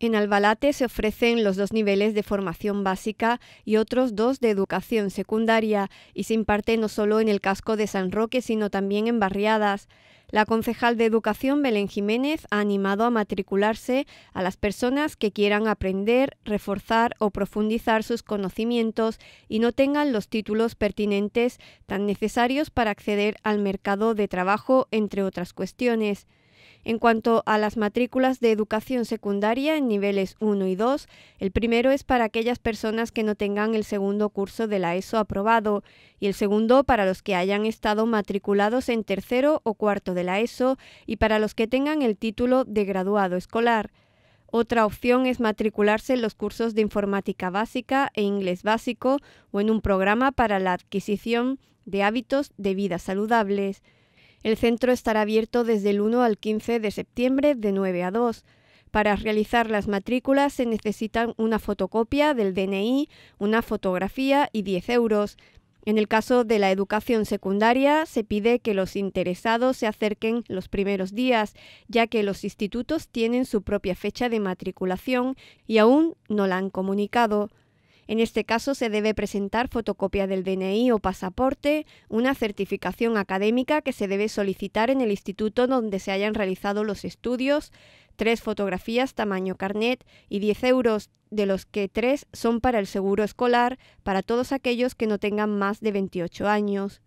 En Albalate se ofrecen los dos niveles de formación básica y otros dos de educación secundaria y se imparte no solo en el casco de San Roque, sino también en barriadas. La concejal de Educación Belén Jiménez ha animado a matricularse a las personas que quieran aprender, reforzar o profundizar sus conocimientos y no tengan los títulos pertinentes tan necesarios para acceder al mercado de trabajo, entre otras cuestiones. En cuanto a las matrículas de educación secundaria en niveles 1 y 2, el primero es para aquellas personas que no tengan el segundo curso de la ESO aprobado y el segundo para los que hayan estado matriculados en tercero o cuarto de la ESO y para los que tengan el título de graduado escolar. Otra opción es matricularse en los cursos de informática básica e inglés básico o en un programa para la adquisición de hábitos de vida saludables. El centro estará abierto desde el 1 al 15 de septiembre de 9 a 2. Para realizar las matrículas se necesitan una fotocopia del DNI, una fotografía y 10 euros. En el caso de la educación secundaria, se pide que los interesados se acerquen los primeros días, ya que los institutos tienen su propia fecha de matriculación y aún no la han comunicado. En este caso se debe presentar fotocopia del DNI o pasaporte, una certificación académica que se debe solicitar en el instituto donde se hayan realizado los estudios, tres fotografías tamaño carnet y 10 euros, de los que tres son para el seguro escolar, para todos aquellos que no tengan más de 28 años.